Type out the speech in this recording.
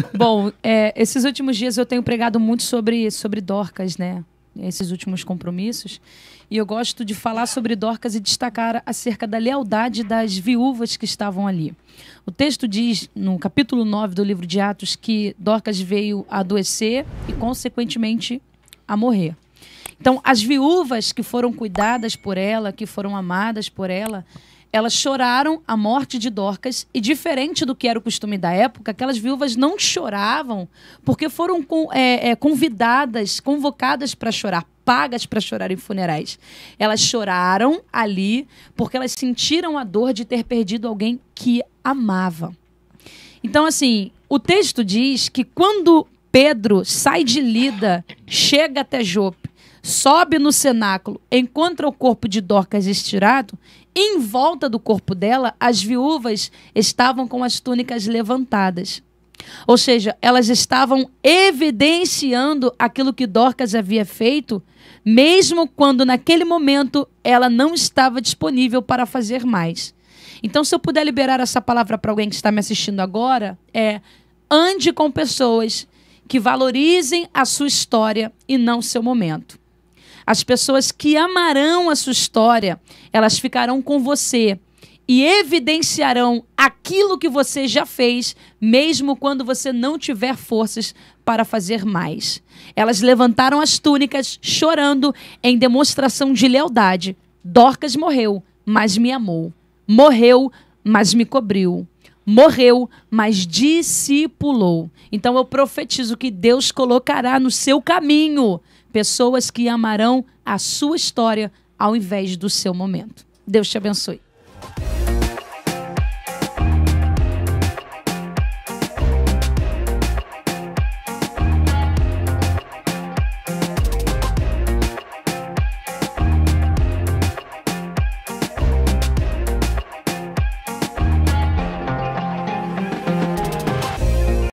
Bom, é, esses últimos dias eu tenho pregado muito sobre, sobre Dorcas, né? Esses últimos compromissos. E eu gosto de falar sobre Dorcas e destacar acerca da lealdade das viúvas que estavam ali. O texto diz, no capítulo 9 do livro de Atos, que Dorcas veio a adoecer e, consequentemente, a morrer. Então, as viúvas que foram cuidadas por ela, que foram amadas por ela, elas choraram a morte de Dorcas e diferente do que era o costume da época, aquelas viúvas não choravam porque foram com, é, é, convidadas, convocadas para chorar, pagas para chorar em funerais. Elas choraram ali porque elas sentiram a dor de ter perdido alguém que amava. Então, assim, o texto diz que quando Pedro sai de Lida, chega até Jope sobe no cenáculo, encontra o corpo de Dorcas estirado, em volta do corpo dela, as viúvas estavam com as túnicas levantadas. Ou seja, elas estavam evidenciando aquilo que Dorcas havia feito, mesmo quando naquele momento ela não estava disponível para fazer mais. Então, se eu puder liberar essa palavra para alguém que está me assistindo agora, é ande com pessoas que valorizem a sua história e não seu momento. As pessoas que amarão a sua história, elas ficarão com você e evidenciarão aquilo que você já fez, mesmo quando você não tiver forças para fazer mais. Elas levantaram as túnicas, chorando, em demonstração de lealdade. Dorcas morreu, mas me amou. Morreu, mas me cobriu morreu, mas discipulou. Então eu profetizo que Deus colocará no seu caminho pessoas que amarão a sua história ao invés do seu momento. Deus te abençoe.